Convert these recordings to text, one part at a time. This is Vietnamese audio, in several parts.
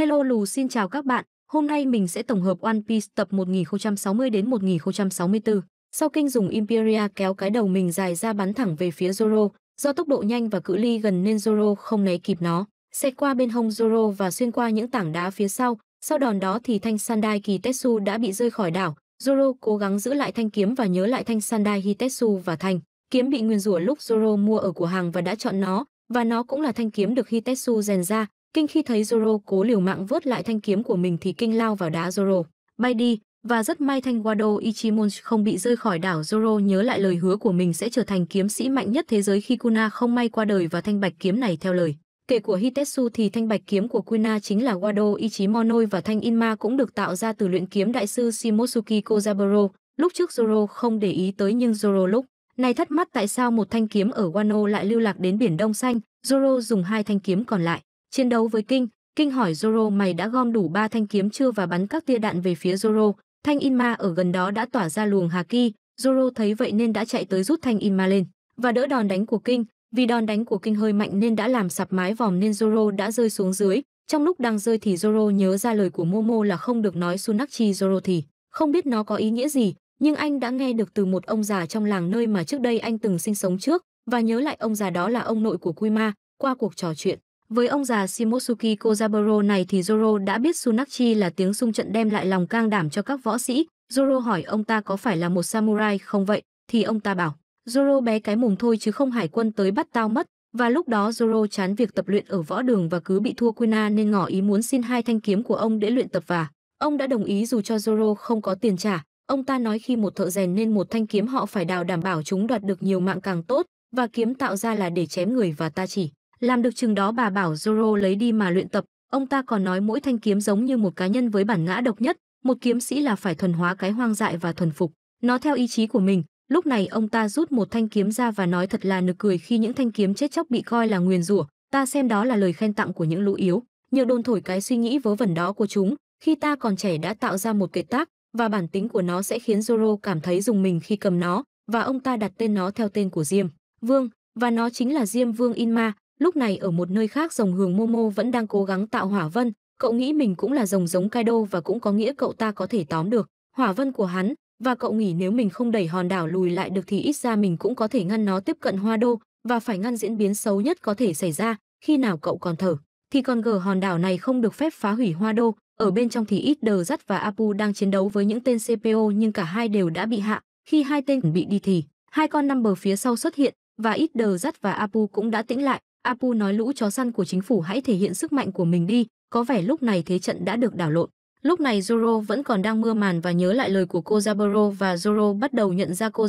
Hello Lù xin chào các bạn, hôm nay mình sẽ tổng hợp One Piece tập 1060 đến 1064. Sau kinh dùng Imperia kéo cái đầu mình dài ra bắn thẳng về phía Zoro, do tốc độ nhanh và cự ly gần nên Zoro không né kịp nó, Xe qua bên hông Zoro và xuyên qua những tảng đá phía sau, sau đòn đó thì thanh Sandai Kitetsu đã bị rơi khỏi đảo, Zoro cố gắng giữ lại thanh kiếm và nhớ lại thanh Sandai Hitetsu và thanh kiếm bị nguyên rủa lúc Zoro mua ở của hàng và đã chọn nó, và nó cũng là thanh kiếm được Hitetsu rèn ra, Kinh khi thấy Zoro cố liều mạng vớt lại thanh kiếm của mình thì Kinh lao vào đá Zoro, bay đi, và rất may thanh Wado Ichimon không bị rơi khỏi đảo Zoro nhớ lại lời hứa của mình sẽ trở thành kiếm sĩ mạnh nhất thế giới khi Kuna không may qua đời và thanh bạch kiếm này theo lời. Kể của Hitetsu thì thanh bạch kiếm của Kuna chính là Wado Ichimonoi và thanh Inma cũng được tạo ra từ luyện kiếm đại sư Shimotsuki Kozaburo. Lúc trước Zoro không để ý tới nhưng Zoro lúc này thắc mắc tại sao một thanh kiếm ở Wano lại lưu lạc đến biển Đông Xanh, Zoro dùng hai thanh kiếm còn lại Chiến đấu với Kinh, Kinh hỏi Zoro mày đã gom đủ ba thanh kiếm chưa và bắn các tia đạn về phía Zoro. Thanh Inma ở gần đó đã tỏa ra luồng haki Zoro thấy vậy nên đã chạy tới rút thanh Inma lên và đỡ đòn đánh của Kinh. Vì đòn đánh của Kinh hơi mạnh nên đã làm sập mái vòm nên Zoro đã rơi xuống dưới. Trong lúc đang rơi thì Zoro nhớ ra lời của Momo là không được nói Sunachi Zoro thì không biết nó có ý nghĩa gì, nhưng anh đã nghe được từ một ông già trong làng nơi mà trước đây anh từng sinh sống trước và nhớ lại ông già đó là ông nội của Kuima qua cuộc trò chuyện. Với ông già Shimotsuki Kozaburo này thì Zoro đã biết Sunachi là tiếng sung trận đem lại lòng can đảm cho các võ sĩ. Zoro hỏi ông ta có phải là một samurai không vậy, thì ông ta bảo, Zoro bé cái mùng thôi chứ không hải quân tới bắt tao mất. Và lúc đó Zoro chán việc tập luyện ở võ đường và cứ bị thua Quina nên ngỏ ý muốn xin hai thanh kiếm của ông để luyện tập và ông đã đồng ý dù cho Zoro không có tiền trả. Ông ta nói khi một thợ rèn nên một thanh kiếm họ phải đào đảm bảo chúng đoạt được nhiều mạng càng tốt và kiếm tạo ra là để chém người và ta chỉ làm được chừng đó bà bảo Zoro lấy đi mà luyện tập, ông ta còn nói mỗi thanh kiếm giống như một cá nhân với bản ngã độc nhất, một kiếm sĩ là phải thuần hóa cái hoang dại và thuần phục, nó theo ý chí của mình. Lúc này ông ta rút một thanh kiếm ra và nói thật là nực cười khi những thanh kiếm chết chóc bị coi là nguyền rủa, ta xem đó là lời khen tặng của những lũ yếu, nhựa đồn thổi cái suy nghĩ vớ vẩn đó của chúng, khi ta còn trẻ đã tạo ra một cái tác và bản tính của nó sẽ khiến Zoro cảm thấy dùng mình khi cầm nó và ông ta đặt tên nó theo tên của Diêm Vương và nó chính là Diêm Vương Inma, Lúc này ở một nơi khác rồng hường Momo vẫn đang cố gắng tạo hỏa vân, cậu nghĩ mình cũng là rồng giống Kaido và cũng có nghĩa cậu ta có thể tóm được hỏa vân của hắn, và cậu nghĩ nếu mình không đẩy hòn đảo lùi lại được thì ít ra mình cũng có thể ngăn nó tiếp cận hoa đô và phải ngăn diễn biến xấu nhất có thể xảy ra khi nào cậu còn thở thì con gờ hòn đảo này không được phép phá hủy hoa đô ở bên trong thì ít đờ dắt và apu đang chiến đấu với những tên cpo nhưng cả hai đều đã bị hạ khi hai tên bị đi thì hai con năm bờ phía sau xuất hiện và ít đờ dắt và apu cũng đã tĩnh lại Apu nói lũ chó săn của chính phủ hãy thể hiện sức mạnh của mình đi, có vẻ lúc này thế trận đã được đảo lộn. Lúc này Zoro vẫn còn đang mưa màn và nhớ lại lời của cô và Zoro bắt đầu nhận ra cô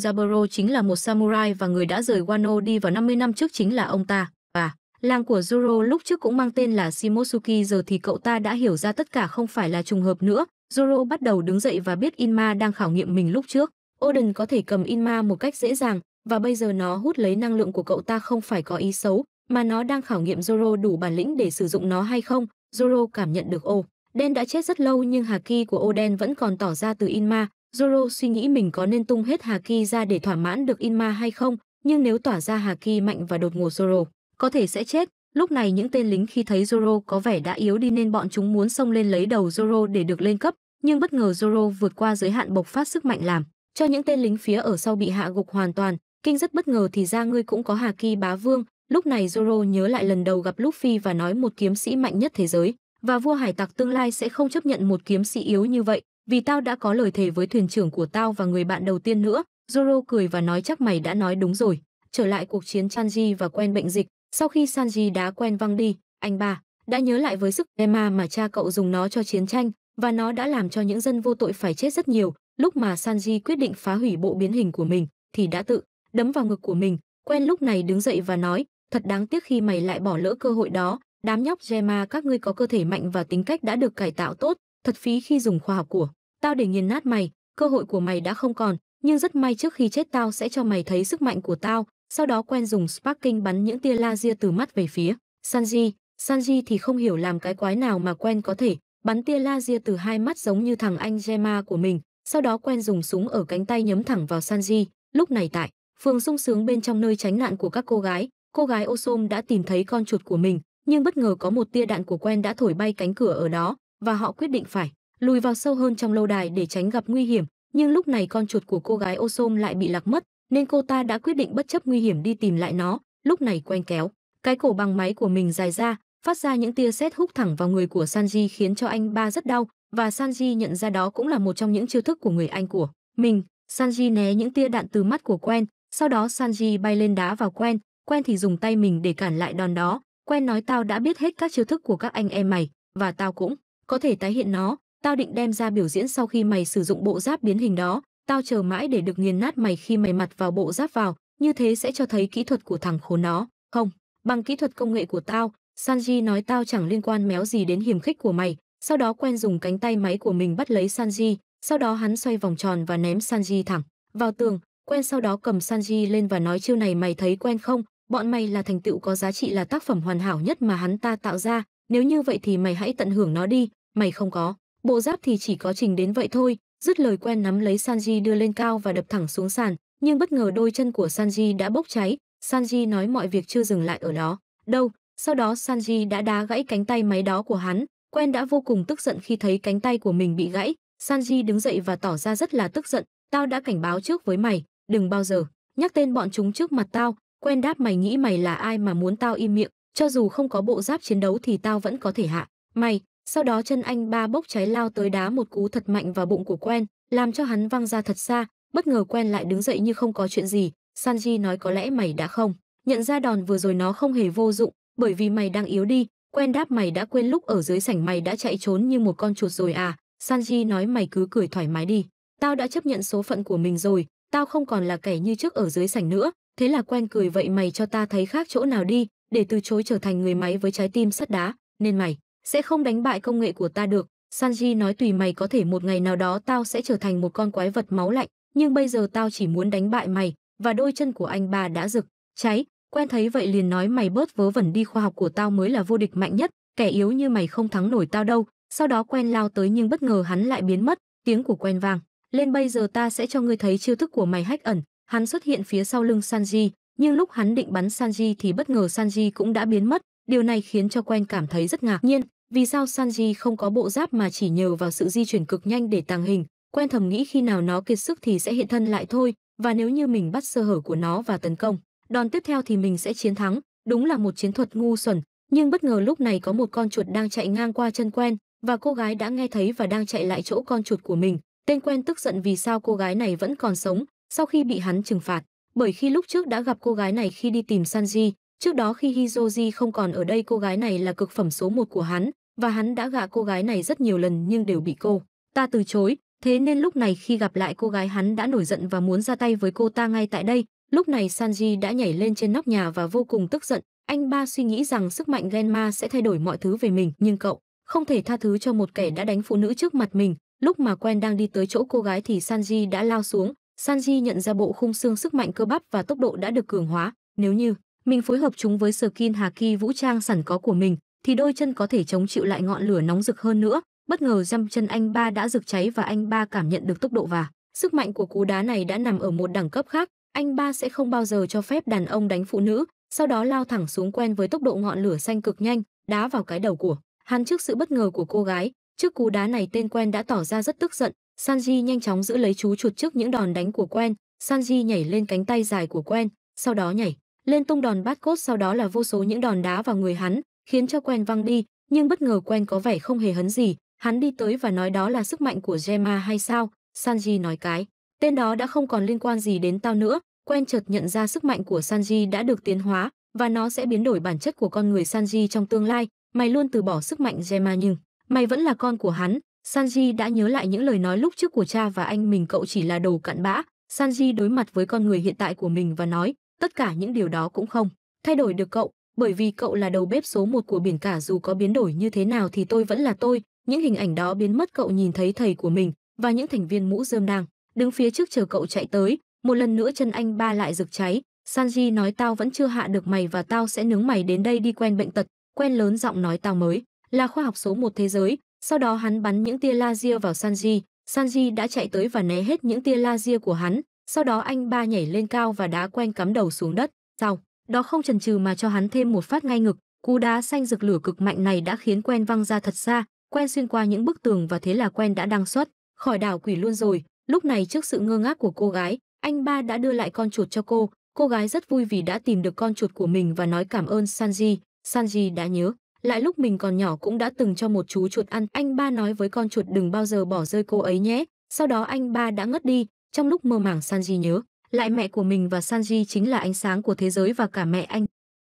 chính là một samurai và người đã rời Wano đi vào 50 năm trước chính là ông ta. Và làng của Zoro lúc trước cũng mang tên là Shimotsuki. giờ thì cậu ta đã hiểu ra tất cả không phải là trùng hợp nữa. Zoro bắt đầu đứng dậy và biết Inma đang khảo nghiệm mình lúc trước. Odin có thể cầm Inma một cách dễ dàng và bây giờ nó hút lấy năng lượng của cậu ta không phải có ý xấu, mà nó đang khảo nghiệm Zoro đủ bản lĩnh để sử dụng nó hay không. Zoro cảm nhận được ô, đen đã chết rất lâu nhưng hà kỳ của Oden vẫn còn tỏ ra từ Inma. Zoro suy nghĩ mình có nên tung hết hà kỳ ra để thỏa mãn được Inma hay không, nhưng nếu tỏa ra hà kỳ mạnh và đột ngột Zoro, có thể sẽ chết. Lúc này những tên lính khi thấy Zoro có vẻ đã yếu đi nên bọn chúng muốn xông lên lấy đầu Zoro để được lên cấp, nhưng bất ngờ Zoro vượt qua giới hạn bộc phát sức mạnh làm cho những tên lính phía ở sau bị hạ gục hoàn toàn. Kinh rất bất ngờ thì ra ngươi cũng có Hà Kỳ Bá Vương, Lúc này Zoro nhớ lại lần đầu gặp Luffy và nói một kiếm sĩ mạnh nhất thế giới, và vua hải tặc tương lai sẽ không chấp nhận một kiếm sĩ yếu như vậy, vì tao đã có lời thề với thuyền trưởng của tao và người bạn đầu tiên nữa. Zoro cười và nói chắc mày đã nói đúng rồi. Trở lại cuộc chiến Sanji và quen bệnh dịch, sau khi Sanji đã quen văng đi, anh ba đã nhớ lại với sức Emma mà cha cậu dùng nó cho chiến tranh, và nó đã làm cho những dân vô tội phải chết rất nhiều. Lúc mà Sanji quyết định phá hủy bộ biến hình của mình, thì đã tự đấm vào ngực của mình. Quen lúc này đứng dậy và nói, thật đáng tiếc khi mày lại bỏ lỡ cơ hội đó. Đám nhóc Gemma các ngươi có cơ thể mạnh và tính cách đã được cải tạo tốt, thật phí khi dùng khoa học của. Tao để nghiền nát mày, cơ hội của mày đã không còn, nhưng rất may trước khi chết tao sẽ cho mày thấy sức mạnh của tao, sau đó quen dùng sparking bắn những tia laser từ mắt về phía. Sanji, Sanji thì không hiểu làm cái quái nào mà quen có thể, bắn tia laser từ hai mắt giống như thằng anh Gemma của mình, sau đó quen dùng súng ở cánh tay nhắm thẳng vào Sanji, lúc này tại, phường sung sướng bên trong nơi tránh nạn của các cô gái, cô gái ô đã tìm thấy con chuột của mình, nhưng bất ngờ có một tia đạn của quen đã thổi bay cánh cửa ở đó và họ quyết định phải lùi vào sâu hơn trong lâu đài để tránh gặp nguy hiểm. Nhưng lúc này con chuột của cô gái ô lại bị lạc mất, nên cô ta đã quyết định bất chấp nguy hiểm đi tìm lại nó. Lúc này quen kéo, cái cổ bằng máy của mình dài ra, phát ra những tia sét hút thẳng vào người của Sanji khiến cho anh ba rất đau, và Sanji nhận ra đó cũng là một trong những chiêu thức của người anh của mình. Sanji né những tia đạn từ mắt của Quen, sau đó Sanji bay lên đá vào Quen, quen thì dùng tay mình để cản lại đòn đó, quen nói tao đã biết hết các chiêu thức của các anh em mày, và tao cũng có thể tái hiện nó, tao định đem ra biểu diễn sau khi mày sử dụng bộ giáp biến hình đó, tao chờ mãi để được nghiền nát mày khi mày mặt vào bộ giáp vào, như thế sẽ cho thấy kỹ thuật của thằng khốn nó, không, bằng kỹ thuật công nghệ của tao, Sanji nói tao chẳng liên quan méo gì đến hiểm khích của mày, sau đó quen dùng cánh tay máy của mình bắt lấy Sanji, sau đó hắn xoay vòng tròn và ném Sanji thẳng vào tường, quen sau đó cầm Sanji lên và nói chiêu này mày thấy quen không, bọn mày là thành tựu có giá trị là tác phẩm hoàn hảo nhất mà hắn ta tạo ra, nếu như vậy thì mày hãy tận hưởng nó đi, mày không có. Bộ giáp thì chỉ có trình đến vậy thôi, dứt lời quen nắm lấy Sanji đưa lên cao và đập thẳng xuống sàn, nhưng bất ngờ đôi chân của Sanji đã bốc cháy, Sanji nói mọi việc chưa dừng lại ở đó. Đâu, sau đó Sanji đã đá gãy cánh tay máy đó của hắn, quen đã vô cùng tức giận khi thấy cánh tay của mình bị gãy, Sanji đứng dậy và tỏ ra rất là tức giận, tao đã cảnh báo trước với mày, đừng bao giờ nhắc tên bọn chúng trước mặt tao, quen đáp mày nghĩ mày là ai mà muốn tao im miệng, cho dù không có bộ giáp chiến đấu thì tao vẫn có thể hạ. Mày, sau đó chân anh ba bốc cháy lao tới đá một cú thật mạnh vào bụng của quen, làm cho hắn văng ra thật xa, bất ngờ quen lại đứng dậy như không có chuyện gì, Sanji nói có lẽ mày đã không. Nhận ra đòn vừa rồi nó không hề vô dụng, bởi vì mày đang yếu đi, quen đáp mày đã quên lúc ở dưới sảnh mày đã chạy trốn như một con chuột rồi à, Sanji nói mày cứ cười thoải mái đi, tao đã chấp nhận số phận của mình rồi, tao không còn là kẻ như trước ở dưới sảnh nữa, thế là quen cười vậy mày cho ta thấy khác chỗ nào đi, để từ chối trở thành người máy với trái tim sắt đá, nên mày sẽ không đánh bại công nghệ của ta được. Sanji nói tùy mày có thể một ngày nào đó tao sẽ trở thành một con quái vật máu lạnh, nhưng bây giờ tao chỉ muốn đánh bại mày, và đôi chân của anh ba đã rực, cháy, quen thấy vậy liền nói mày bớt vớ vẩn đi khoa học của tao mới là vô địch mạnh nhất, kẻ yếu như mày không thắng nổi tao đâu. Sau đó quen lao tới nhưng bất ngờ hắn lại biến mất, tiếng của quen vang lên bây giờ ta sẽ cho ngươi thấy chiêu thức của mày hách ẩn. Hắn xuất hiện phía sau lưng Sanji, nhưng lúc hắn định bắn Sanji thì bất ngờ Sanji cũng đã biến mất, điều này khiến cho Quen cảm thấy rất ngạc nhiên, vì sao Sanji không có bộ giáp mà chỉ nhờ vào sự di chuyển cực nhanh để tàng hình, Quen thầm nghĩ khi nào nó kiệt sức thì sẽ hiện thân lại thôi, và nếu như mình bắt sơ hở của nó và tấn công, đòn tiếp theo thì mình sẽ chiến thắng, đúng là một chiến thuật ngu xuẩn, nhưng bất ngờ lúc này có một con chuột đang chạy ngang qua chân Quen, và cô gái đã nghe thấy và đang chạy lại chỗ con chuột của mình, Tên quen tức giận vì sao cô gái này vẫn còn sống sau khi bị hắn trừng phạt, bởi khi lúc trước đã gặp cô gái này khi đi tìm Sanji, trước đó khi Hizoji không còn ở đây cô gái này là cực phẩm số một của hắn và hắn đã gạ cô gái này rất nhiều lần nhưng đều bị cô ta từ chối, thế nên lúc này khi gặp lại cô gái hắn đã nổi giận và muốn ra tay với cô ta ngay tại đây. Lúc này Sanji đã nhảy lên trên nóc nhà và vô cùng tức giận, anh ba suy nghĩ rằng sức mạnh Genma sẽ thay đổi mọi thứ về mình, nhưng cậu không thể tha thứ cho một kẻ đã đánh phụ nữ trước mặt mình, Lúc mà Quen đang đi tới chỗ cô gái thì Sanji đã lao xuống, Sanji nhận ra bộ khung xương sức mạnh cơ bắp và tốc độ đã được cường hóa, nếu như mình phối hợp chúng với skin Haki vũ trang sẵn có của mình thì đôi chân có thể chống chịu lại ngọn lửa nóng rực hơn nữa. Bất ngờ dăm chân anh ba đã rực cháy và anh ba cảm nhận được tốc độ và sức mạnh của cú đá này đã nằm ở một đẳng cấp khác, anh ba sẽ không bao giờ cho phép đàn ông đánh phụ nữ, sau đó lao thẳng xuống quen với tốc độ ngọn lửa xanh cực nhanh, đá vào cái đầu của hắn trước sự bất ngờ của cô gái, Trước cú đá này tên quen đã tỏ ra rất tức giận, Sanji nhanh chóng giữ lấy chú chuột trước những đòn đánh của quen, Sanji nhảy lên cánh tay dài của quen, sau đó nhảy lên tung đòn bát cốt sau đó là vô số những đòn đá vào người hắn, khiến cho quen văng đi, nhưng bất ngờ quen có vẻ không hề hấn gì, hắn đi tới và nói đó là sức mạnh của Gemma hay sao? Sanji nói cái, tên đó đã không còn liên quan gì đến tao nữa, quen chợt nhận ra sức mạnh của Sanji đã được tiến hóa và nó sẽ biến đổi bản chất của con người Sanji trong tương lai, mày luôn từ bỏ sức mạnh Gemma nhưng Mày vẫn là con của hắn, Sanji đã nhớ lại những lời nói lúc trước của cha và anh mình cậu chỉ là đồ cặn bã. Sanji đối mặt với con người hiện tại của mình và nói, tất cả những điều đó cũng không thay đổi được cậu, bởi vì cậu là đầu bếp số một của biển cả dù có biến đổi như thế nào thì tôi vẫn là tôi. Những hình ảnh đó biến mất cậu nhìn thấy thầy của mình và những thành viên mũ rơm đang đứng phía trước chờ cậu chạy tới. Một lần nữa chân anh ba lại rực cháy. Sanji nói tao vẫn chưa hạ được mày và tao sẽ nướng mày đến đây đi quen bệnh tật. Quen lớn giọng nói tao mới là khoa học số một thế giới, sau đó hắn bắn những tia laser vào Sanji, Sanji đã chạy tới và né hết những tia laser của hắn, sau đó anh ba nhảy lên cao và đá quen cắm đầu xuống đất, sau đó không chần chừ mà cho hắn thêm một phát ngay ngực, cú đá xanh rực lửa cực mạnh này đã khiến quen văng ra thật xa, quen xuyên qua những bức tường và thế là quen đã đăng xuất, khỏi đảo quỷ luôn rồi, lúc này trước sự ngơ ngác của cô gái, anh ba đã đưa lại con chuột cho cô, cô gái rất vui vì đã tìm được con chuột của mình và nói cảm ơn Sanji, Sanji đã nhớ, lại lúc mình còn nhỏ cũng đã từng cho một chú chuột ăn. Anh ba nói với con chuột đừng bao giờ bỏ rơi cô ấy nhé. Sau đó anh ba đã ngất đi, trong lúc mơ màng Sanji nhớ, lại mẹ của mình và Sanji chính là ánh sáng của thế giới và cả mẹ anh.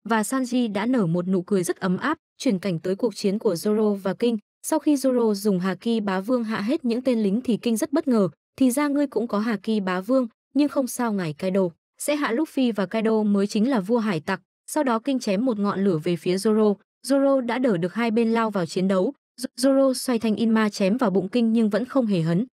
Và Sanji đã nở một nụ cười rất ấm áp, chuyển cảnh tới cuộc chiến của Zoro và King. Sau khi Zoro dùng haki Bá Vương hạ hết những tên lính thì King rất bất ngờ, thì ra ngươi cũng có haki Bá Vương, nhưng không sao ngài Kaido. Sẽ hạ Luffy và Kaido mới chính là vua hải tặc. Sau đó King chém một ngọn lửa về phía Zoro, Zoro đã đỡ được hai bên lao vào chiến đấu. Zoro xoay thanh Inma chém vào bụng Kinh nhưng vẫn không hề hấn.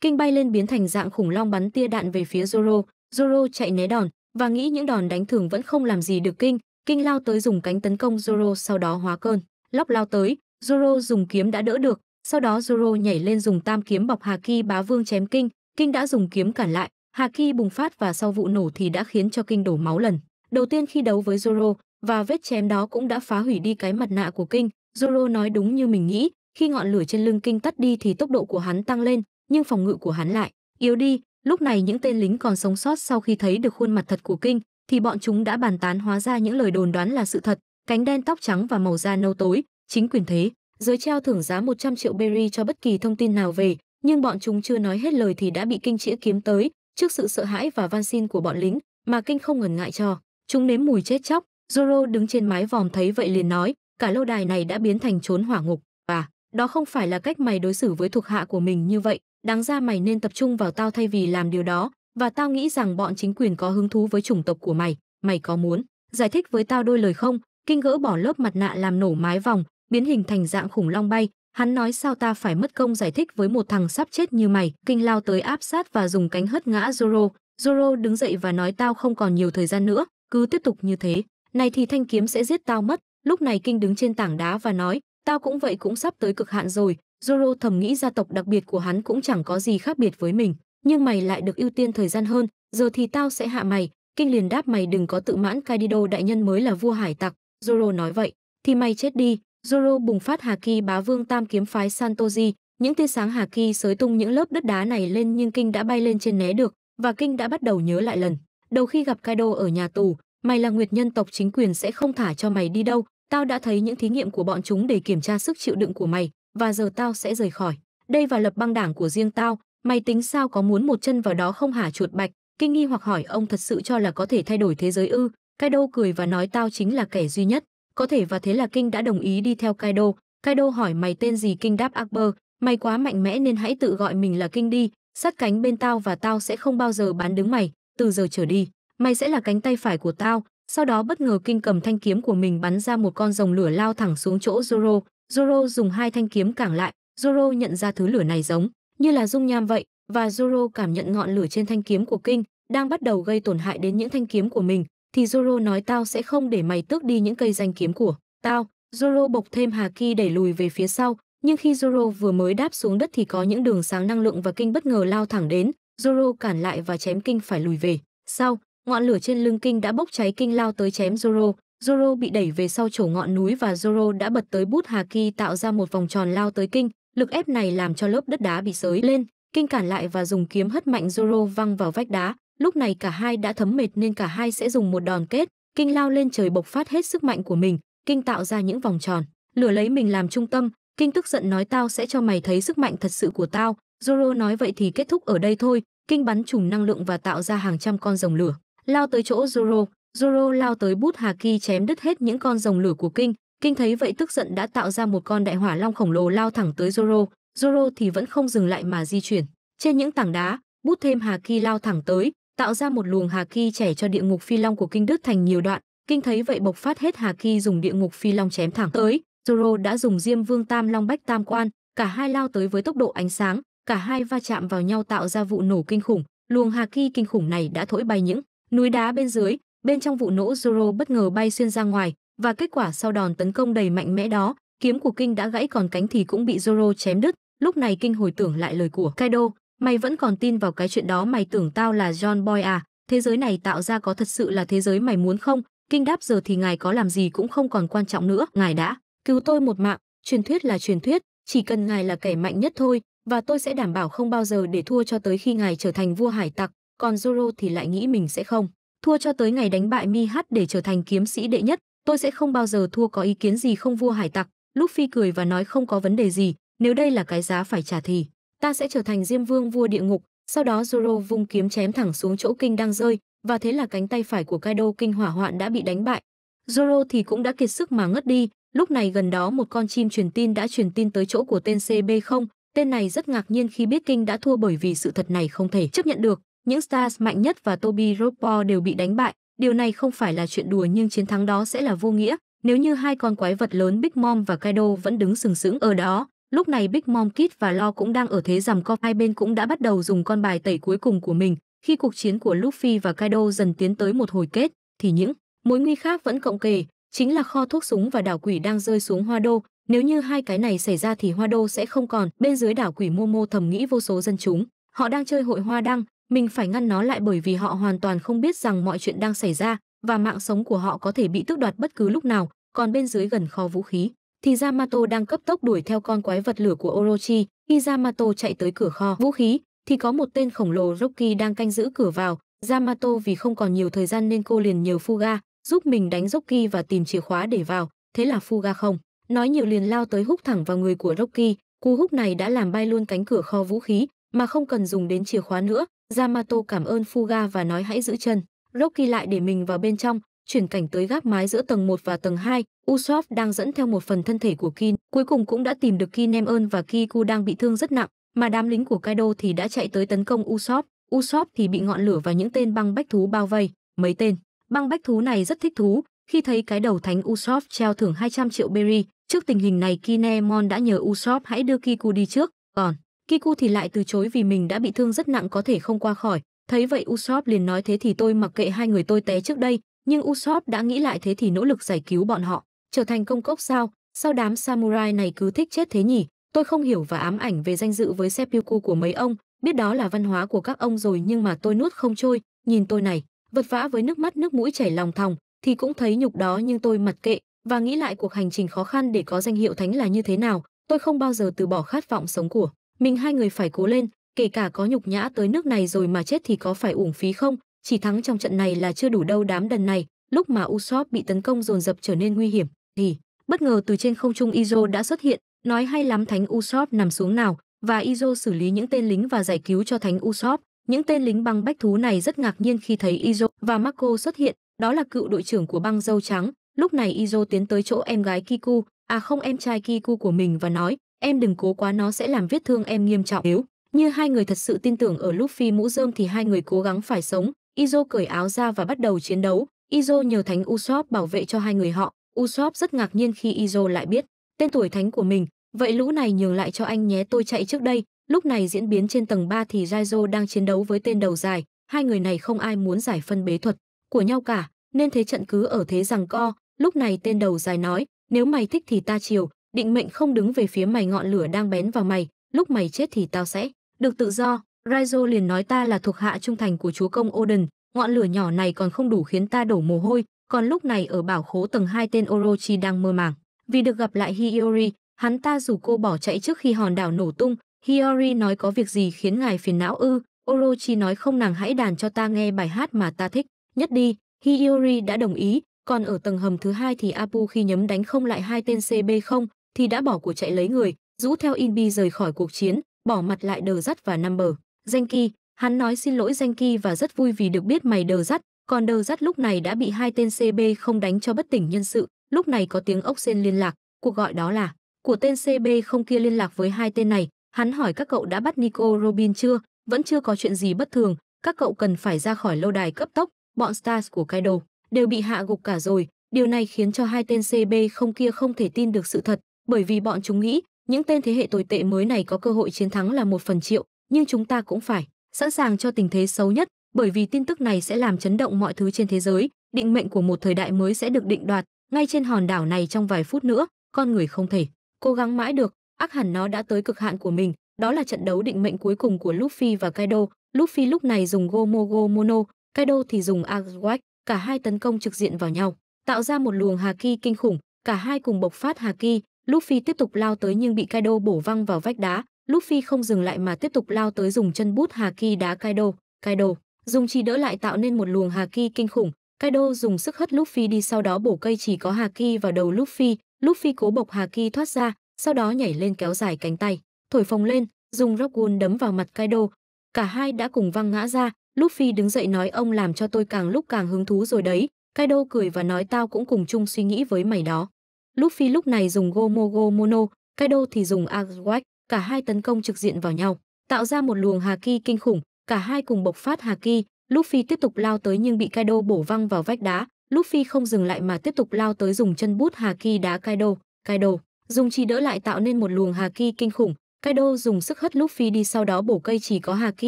Kinh bay lên biến thành dạng khủng long bắn tia đạn về phía Zoro. Zoro chạy né đòn và nghĩ những đòn đánh thường vẫn không làm gì được Kinh. Kinh lao tới dùng cánh tấn công Zoro sau đó hóa cơn. Lóc lao tới, Zoro dùng kiếm đã đỡ được. Sau đó Zoro nhảy lên dùng tam kiếm bọc Haki bá vương chém Kinh. Kinh đã dùng kiếm cản lại. Haki bùng phát và sau vụ nổ thì đã khiến cho Kinh đổ máu lần. Đầu tiên khi đấu với Zoro, và vết chém đó cũng đã phá hủy đi cái mặt nạ của kinh zoro nói đúng như mình nghĩ khi ngọn lửa trên lưng kinh tắt đi thì tốc độ của hắn tăng lên nhưng phòng ngự của hắn lại yếu đi lúc này những tên lính còn sống sót sau khi thấy được khuôn mặt thật của kinh thì bọn chúng đã bàn tán hóa ra những lời đồn đoán là sự thật cánh đen tóc trắng và màu da nâu tối chính quyền thế giới treo thưởng giá 100 triệu berry cho bất kỳ thông tin nào về nhưng bọn chúng chưa nói hết lời thì đã bị kinh chĩa kiếm tới trước sự sợ hãi và van xin của bọn lính mà kinh không ngần ngại cho chúng nếm mùi chết chóc Zoro đứng trên mái vòm thấy vậy liền nói, cả lâu đài này đã biến thành chốn hỏa ngục, và đó không phải là cách mày đối xử với thuộc hạ của mình như vậy, đáng ra mày nên tập trung vào tao thay vì làm điều đó, và tao nghĩ rằng bọn chính quyền có hứng thú với chủng tộc của mày, mày có muốn giải thích với tao đôi lời không? Kinh gỡ bỏ lớp mặt nạ làm nổ mái vòng, biến hình thành dạng khủng long bay, hắn nói sao ta phải mất công giải thích với một thằng sắp chết như mày kinh lao tới áp sát và dùng cánh hất ngã zoro zoro đứng dậy và nói tao không còn nhiều thời gian nữa cứ tiếp tục như thế này thì thanh kiếm sẽ giết tao mất lúc này kinh đứng trên tảng đá và nói tao cũng vậy cũng sắp tới cực hạn rồi Zoro thầm nghĩ gia tộc đặc biệt của hắn cũng chẳng có gì khác biệt với mình nhưng mày lại được ưu tiên thời gian hơn giờ thì tao sẽ hạ mày kinh liền đáp mày đừng có tự mãn kaido đại nhân mới là vua hải tặc Zoro nói vậy thì mày chết đi Zoro bùng phát hà kỳ bá vương tam kiếm phái santoji những tia sáng hà kỳ sới tung những lớp đất đá này lên nhưng kinh đã bay lên trên né được và kinh đã bắt đầu nhớ lại lần đầu khi gặp kaido ở nhà tù Mày là nguyệt nhân tộc chính quyền sẽ không thả cho mày đi đâu, tao đã thấy những thí nghiệm của bọn chúng để kiểm tra sức chịu đựng của mày, và giờ tao sẽ rời khỏi. Đây và lập băng đảng của riêng tao, mày tính sao có muốn một chân vào đó không hả chuột bạch, kinh nghi hoặc hỏi ông thật sự cho là có thể thay đổi thế giới ư. Cai đô cười và nói tao chính là kẻ duy nhất, có thể và thế là Kinh đã đồng ý đi theo Cai đô. Cai đô hỏi mày tên gì Kinh đáp Akber, mày quá mạnh mẽ nên hãy tự gọi mình là Kinh đi, sát cánh bên tao và tao sẽ không bao giờ bán đứng mày, từ giờ trở đi mày sẽ là cánh tay phải của tao. Sau đó bất ngờ kinh cầm thanh kiếm của mình bắn ra một con rồng lửa lao thẳng xuống chỗ Zoro. Zoro dùng hai thanh kiếm cản lại, Zoro nhận ra thứ lửa này giống như là dung nham vậy, và Zoro cảm nhận ngọn lửa trên thanh kiếm của Kinh đang bắt đầu gây tổn hại đến những thanh kiếm của mình, thì Zoro nói tao sẽ không để mày tước đi những cây danh kiếm của tao. Zoro bộc thêm Hà Ki đẩy lùi về phía sau, nhưng khi Zoro vừa mới đáp xuống đất thì có những đường sáng năng lượng và Kinh bất ngờ lao thẳng đến, Zoro cản lại và chém Kinh phải lùi về. Sau, Ngọn lửa trên lưng Kinh đã bốc cháy Kinh lao tới chém Zoro, Zoro bị đẩy về sau chỗ ngọn núi và Zoro đã bật tới bút Hà Kỳ tạo ra một vòng tròn lao tới Kinh, lực ép này làm cho lớp đất đá bị sới lên, Kinh cản lại và dùng kiếm hất mạnh Zoro văng vào vách đá, lúc này cả hai đã thấm mệt nên cả hai sẽ dùng một đòn kết, Kinh lao lên trời bộc phát hết sức mạnh của mình, Kinh tạo ra những vòng tròn, lửa lấy mình làm trung tâm, Kinh tức giận nói tao sẽ cho mày thấy sức mạnh thật sự của tao, Zoro nói vậy thì kết thúc ở đây thôi, Kinh bắn chùm năng lượng và tạo ra hàng trăm con rồng lửa lao tới chỗ Zoro, Zoro lao tới bút haki chém đứt hết những con rồng lửa của Kinh, Kinh thấy vậy tức giận đã tạo ra một con đại hỏa long khổng lồ lao thẳng tới Zoro, Zoro thì vẫn không dừng lại mà di chuyển. Trên những tảng đá, bút thêm haki lao thẳng tới, tạo ra một luồng haki kỳ cho địa ngục phi long của Kinh đứt thành nhiều đoạn. Kinh thấy vậy bộc phát hết haki dùng địa ngục phi long chém thẳng tới, Zoro đã dùng Diêm Vương Tam Long Bách Tam Quan, cả hai lao tới với tốc độ ánh sáng, cả hai va chạm vào nhau tạo ra vụ nổ kinh khủng, luồng haki kinh khủng này đã thổi bay những Núi đá bên dưới, bên trong vụ nổ Zoro bất ngờ bay xuyên ra ngoài, và kết quả sau đòn tấn công đầy mạnh mẽ đó, kiếm của Kinh đã gãy còn cánh thì cũng bị Zoro chém đứt. Lúc này Kinh hồi tưởng lại lời của Kaido, mày vẫn còn tin vào cái chuyện đó mày tưởng tao là John Boy à, thế giới này tạo ra có thật sự là thế giới mày muốn không? Kinh đáp giờ thì ngài có làm gì cũng không còn quan trọng nữa, ngài đã cứu tôi một mạng, truyền thuyết là truyền thuyết, chỉ cần ngài là kẻ mạnh nhất thôi, và tôi sẽ đảm bảo không bao giờ để thua cho tới khi ngài trở thành vua hải tặc, còn Zoro thì lại nghĩ mình sẽ không. Thua cho tới ngày đánh bại Mi Hát để trở thành kiếm sĩ đệ nhất, tôi sẽ không bao giờ thua có ý kiến gì không vua hải tặc. Lúc cười và nói không có vấn đề gì, nếu đây là cái giá phải trả thì ta sẽ trở thành Diêm Vương vua địa ngục. Sau đó Zoro vung kiếm chém thẳng xuống chỗ kinh đang rơi, và thế là cánh tay phải của Kaido kinh hỏa hoạn đã bị đánh bại. Zoro thì cũng đã kiệt sức mà ngất đi, lúc này gần đó một con chim truyền tin đã truyền tin tới chỗ của tên CB0, tên này rất ngạc nhiên khi biết kinh đã thua bởi vì sự thật này không thể chấp nhận được những Stars mạnh nhất và Toby Ropo đều bị đánh bại. Điều này không phải là chuyện đùa nhưng chiến thắng đó sẽ là vô nghĩa nếu như hai con quái vật lớn Big Mom và Kaido vẫn đứng sừng sững ở đó. Lúc này Big Mom Kid và Lo cũng đang ở thế giảm co hai bên cũng đã bắt đầu dùng con bài tẩy cuối cùng của mình. Khi cuộc chiến của Luffy và Kaido dần tiến tới một hồi kết, thì những mối nguy khác vẫn cộng kề, chính là kho thuốc súng và đảo quỷ đang rơi xuống Hoa Đô. Nếu như hai cái này xảy ra thì Hoa Đô sẽ không còn. Bên dưới đảo quỷ Momo thầm nghĩ vô số dân chúng. Họ đang chơi hội hoa đăng, mình phải ngăn nó lại bởi vì họ hoàn toàn không biết rằng mọi chuyện đang xảy ra và mạng sống của họ có thể bị tước đoạt bất cứ lúc nào, còn bên dưới gần kho vũ khí thì Yamato đang cấp tốc đuổi theo con quái vật lửa của Orochi. Khi Yamato chạy tới cửa kho vũ khí, thì có một tên khổng lồ Rocky đang canh giữ cửa vào. Yamato vì không còn nhiều thời gian nên cô liền nhờ Fuga giúp mình đánh Rocky và tìm chìa khóa để vào. Thế là Fuga không. Nói nhiều liền lao tới húc thẳng vào người của Rocky. Cú húc này đã làm bay luôn cánh cửa kho vũ khí, mà không cần dùng đến chìa khóa nữa. Yamato cảm ơn Fuga và nói hãy giữ chân. Rocky lại để mình vào bên trong, chuyển cảnh tới gác mái giữa tầng 1 và tầng 2. Usopp đang dẫn theo một phần thân thể của Kin, cuối cùng cũng đã tìm được Kin em ơn và Kiku đang bị thương rất nặng, mà đám lính của Kaido thì đã chạy tới tấn công Usopp. Usopp thì bị ngọn lửa và những tên băng bách thú bao vây. Mấy tên băng bách thú này rất thích thú, khi thấy cái đầu thánh Usopp treo thưởng 200 triệu berry, trước tình hình này Kinemon đã nhờ Usopp hãy đưa Kiku đi trước, còn Kiku thì lại từ chối vì mình đã bị thương rất nặng có thể không qua khỏi. Thấy vậy Usopp liền nói thế thì tôi mặc kệ hai người tôi té trước đây, nhưng Usopp đã nghĩ lại thế thì nỗ lực giải cứu bọn họ, trở thành công cốc sao? Sao đám samurai này cứ thích chết thế nhỉ? Tôi không hiểu và ám ảnh về danh dự với seppuku của mấy ông, biết đó là văn hóa của các ông rồi nhưng mà tôi nuốt không trôi, nhìn tôi này, vật vã với nước mắt nước mũi chảy lòng thòng, thì cũng thấy nhục đó nhưng tôi mặc kệ và nghĩ lại cuộc hành trình khó khăn để có danh hiệu thánh là như thế nào, tôi không bao giờ từ bỏ khát vọng sống của mình hai người phải cố lên, kể cả có nhục nhã tới nước này rồi mà chết thì có phải uổng phí không? Chỉ thắng trong trận này là chưa đủ đâu đám đần này. Lúc mà Usopp bị tấn công dồn dập trở nên nguy hiểm, thì bất ngờ từ trên không trung Izo đã xuất hiện, nói hay lắm Thánh Usopp nằm xuống nào, và Izo xử lý những tên lính và giải cứu cho Thánh Usopp. Những tên lính băng bách thú này rất ngạc nhiên khi thấy Izo và Marco xuất hiện, đó là cựu đội trưởng của băng dâu trắng. Lúc này Izo tiến tới chỗ em gái Kiku, à không em trai Kiku của mình và nói, em đừng cố quá nó sẽ làm vết thương em nghiêm trọng nếu Như hai người thật sự tin tưởng ở lúc phi mũ rơm thì hai người cố gắng phải sống. Izo cởi áo ra và bắt đầu chiến đấu. Izo nhờ thánh Usopp bảo vệ cho hai người họ. Usopp rất ngạc nhiên khi Izo lại biết tên tuổi thánh của mình. Vậy lũ này nhường lại cho anh nhé tôi chạy trước đây. Lúc này diễn biến trên tầng 3 thì Jaizo đang chiến đấu với tên đầu dài. Hai người này không ai muốn giải phân bế thuật của nhau cả, nên thế trận cứ ở thế rằng co. Lúc này tên đầu dài nói, nếu mày thích thì ta chiều, định mệnh không đứng về phía mày ngọn lửa đang bén vào mày, lúc mày chết thì tao sẽ được tự do. Raizo liền nói ta là thuộc hạ trung thành của chúa công Odin, ngọn lửa nhỏ này còn không đủ khiến ta đổ mồ hôi, còn lúc này ở bảo khố tầng hai tên Orochi đang mơ màng. Vì được gặp lại Hiyori, hắn ta dù cô bỏ chạy trước khi hòn đảo nổ tung, Hiyori nói có việc gì khiến ngài phiền não ư? Orochi nói không nàng hãy đàn cho ta nghe bài hát mà ta thích, nhất đi. Hiyori đã đồng ý, còn ở tầng hầm thứ hai thì Apu khi nhấm đánh không lại hai tên cb không thì đã bỏ cuộc chạy lấy người, rũ theo Inbi rời khỏi cuộc chiến, bỏ mặt lại đờ dắt và number. Danh Ki, hắn nói xin lỗi Danh Ki và rất vui vì được biết mày đờ dắt, còn đờ dắt lúc này đã bị hai tên CB không đánh cho bất tỉnh nhân sự, lúc này có tiếng ốc sen liên lạc, cuộc gọi đó là của tên CB không kia liên lạc với hai tên này, hắn hỏi các cậu đã bắt Nico Robin chưa, vẫn chưa có chuyện gì bất thường, các cậu cần phải ra khỏi lâu đài cấp tốc, bọn stars của Kaido đều bị hạ gục cả rồi, điều này khiến cho hai tên CB không kia không thể tin được sự thật, bởi vì bọn chúng nghĩ những tên thế hệ tồi tệ mới này có cơ hội chiến thắng là một phần triệu, nhưng chúng ta cũng phải sẵn sàng cho tình thế xấu nhất, bởi vì tin tức này sẽ làm chấn động mọi thứ trên thế giới, định mệnh của một thời đại mới sẽ được định đoạt ngay trên hòn đảo này trong vài phút nữa, con người không thể cố gắng mãi được, ác hẳn nó đã tới cực hạn của mình, đó là trận đấu định mệnh cuối cùng của Luffy và Kaido. Luffy lúc này dùng Gomogo Mono, Kaido thì dùng Agwak, cả hai tấn công trực diện vào nhau, tạo ra một luồng haki kinh khủng, cả hai cùng bộc phát haki, Luffy tiếp tục lao tới nhưng bị Kaido bổ văng vào vách đá. Luffy không dừng lại mà tiếp tục lao tới dùng chân bút Haki đá Kaido. Kaido dùng chi đỡ lại tạo nên một luồng Haki kinh khủng. Kaido dùng sức hất Luffy đi sau đó bổ cây chỉ có Haki vào đầu Luffy. Luffy cố bộc Haki thoát ra, sau đó nhảy lên kéo dài cánh tay, thổi phồng lên, dùng Rockwool đấm vào mặt Kaido. Cả hai đã cùng văng ngã ra, Luffy đứng dậy nói ông làm cho tôi càng lúc càng hứng thú rồi đấy. Kaido cười và nói tao cũng cùng chung suy nghĩ với mày đó. Luffy lúc này dùng Gomogo Mono, Kaido thì dùng Agwak, cả hai tấn công trực diện vào nhau, tạo ra một luồng haki kinh khủng, cả hai cùng bộc phát haki. Luffy tiếp tục lao tới nhưng bị Kaido bổ văng vào vách đá, Luffy không dừng lại mà tiếp tục lao tới dùng chân bút hà kỳ đá Kaido, Kaido dùng chỉ đỡ lại tạo nên một luồng haki kinh khủng, Kaido dùng sức hất Luffy đi sau đó bổ cây chỉ có haki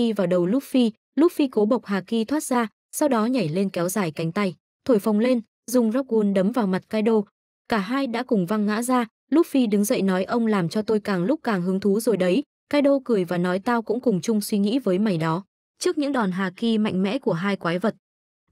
vào đầu Luffy, Luffy cố bộc haki thoát ra, sau đó nhảy lên kéo dài cánh tay, thổi phồng lên, dùng Rockwool đấm vào mặt Kaido, cả hai đã cùng văng ngã ra, Luffy đứng dậy nói ông làm cho tôi càng lúc càng hứng thú rồi đấy, Kaido cười và nói tao cũng cùng chung suy nghĩ với mày đó. Trước những đòn hà ki mạnh mẽ của hai quái vật,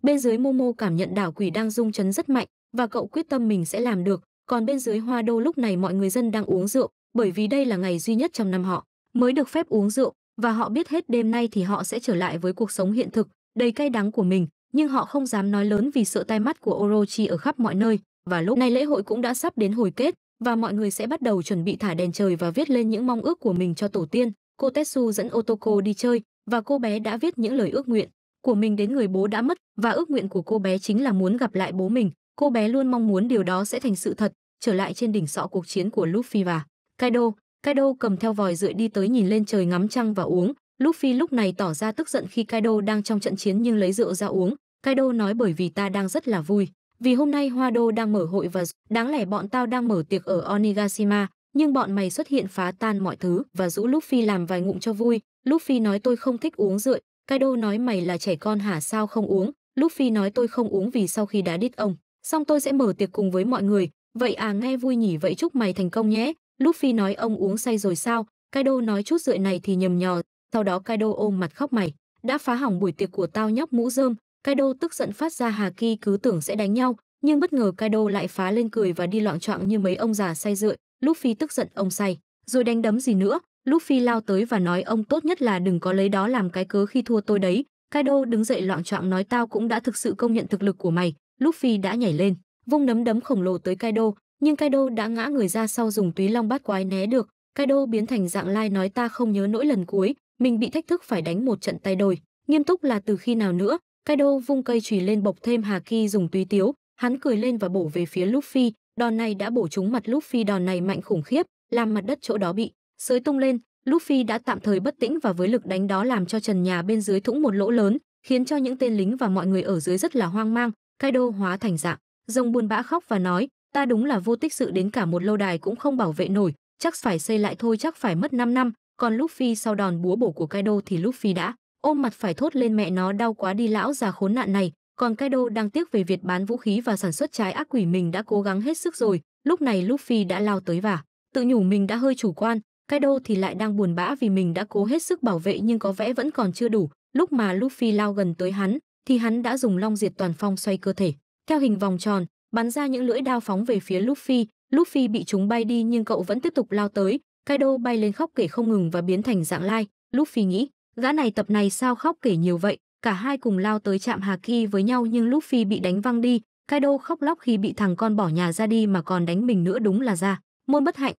bên dưới Momo cảm nhận đảo quỷ đang rung chấn rất mạnh và cậu quyết tâm mình sẽ làm được, còn bên dưới Hoa Đô lúc này mọi người dân đang uống rượu, bởi vì đây là ngày duy nhất trong năm họ mới được phép uống rượu và họ biết hết đêm nay thì họ sẽ trở lại với cuộc sống hiện thực đầy cay đắng của mình, nhưng họ không dám nói lớn vì sợ tai mắt của Orochi ở khắp mọi nơi. Và lúc này lễ hội cũng đã sắp đến hồi kết và mọi người sẽ bắt đầu chuẩn bị thả đèn trời và viết lên những mong ước của mình cho tổ tiên. Cô Tetsu dẫn Otoko đi chơi và cô bé đã viết những lời ước nguyện của mình đến người bố đã mất và ước nguyện của cô bé chính là muốn gặp lại bố mình. Cô bé luôn mong muốn điều đó sẽ thành sự thật, trở lại trên đỉnh sọ cuộc chiến của Luffy và Kaido. Kaido cầm theo vòi rượu đi tới nhìn lên trời ngắm trăng và uống. Luffy lúc này tỏ ra tức giận khi Kaido đang trong trận chiến nhưng lấy rượu ra uống. Kaido nói bởi vì ta đang rất là vui vì hôm nay Hoa Đô đang mở hội và đáng lẽ bọn tao đang mở tiệc ở Onigashima, nhưng bọn mày xuất hiện phá tan mọi thứ và rũ Luffy làm vài ngụm cho vui. Luffy nói tôi không thích uống rượu, Kaido nói mày là trẻ con hả sao không uống, Luffy nói tôi không uống vì sau khi đã đít ông, xong tôi sẽ mở tiệc cùng với mọi người, vậy à nghe vui nhỉ vậy chúc mày thành công nhé. Luffy nói ông uống say rồi sao, Kaido nói chút rượu này thì nhầm nhò, sau đó Kaido ôm mặt khóc mày, đã phá hỏng buổi tiệc của tao nhóc mũ rơm, Kaido tức giận phát ra hà ki cứ tưởng sẽ đánh nhau, nhưng bất ngờ Kaido lại phá lên cười và đi loạn choạng như mấy ông già say rượu. Luffy tức giận ông say, rồi đánh đấm gì nữa. Luffy lao tới và nói ông tốt nhất là đừng có lấy đó làm cái cớ khi thua tôi đấy. Kaido đứng dậy loạn choạng nói tao cũng đã thực sự công nhận thực lực của mày. Luffy đã nhảy lên, vung nấm đấm khổng lồ tới Kaido, nhưng Kaido đã ngã người ra sau dùng túy long bát quái né được. Kaido biến thành dạng lai nói ta không nhớ nỗi lần cuối, mình bị thách thức phải đánh một trận tay đôi. Nghiêm túc là từ khi nào nữa, cái đô vung cây chùy lên bộc thêm Hà ki dùng túy tiếu, hắn cười lên và bổ về phía Luffy, đòn này đã bổ trúng mặt Luffy đòn này mạnh khủng khiếp, làm mặt đất chỗ đó bị sới tung lên, Luffy đã tạm thời bất tĩnh và với lực đánh đó làm cho trần nhà bên dưới thủng một lỗ lớn, khiến cho những tên lính và mọi người ở dưới rất là hoang mang, Kaido hóa thành dạng, rồng buồn bã khóc và nói, ta đúng là vô tích sự đến cả một lâu đài cũng không bảo vệ nổi, chắc phải xây lại thôi chắc phải mất 5 năm, còn Luffy sau đòn búa bổ của Kaido thì Luffy đã ôm mặt phải thốt lên mẹ nó đau quá đi lão già khốn nạn này còn cái đô đang tiếc về việc bán vũ khí và sản xuất trái ác quỷ mình đã cố gắng hết sức rồi lúc này luffy đã lao tới và tự nhủ mình đã hơi chủ quan cái đô thì lại đang buồn bã vì mình đã cố hết sức bảo vệ nhưng có vẻ vẫn còn chưa đủ lúc mà luffy lao gần tới hắn thì hắn đã dùng long diệt toàn phong xoay cơ thể theo hình vòng tròn bắn ra những lưỡi đao phóng về phía luffy luffy bị chúng bay đi nhưng cậu vẫn tiếp tục lao tới kaido bay lên khóc kể không ngừng và biến thành dạng lai luffy nghĩ Gã này tập này sao khóc kể nhiều vậy, cả hai cùng lao tới chạm Hà Kỳ với nhau nhưng lúc Phi bị đánh văng đi, Kaido khóc lóc khi bị thằng con bỏ nhà ra đi mà còn đánh mình nữa đúng là ra. Môn bất hạnh,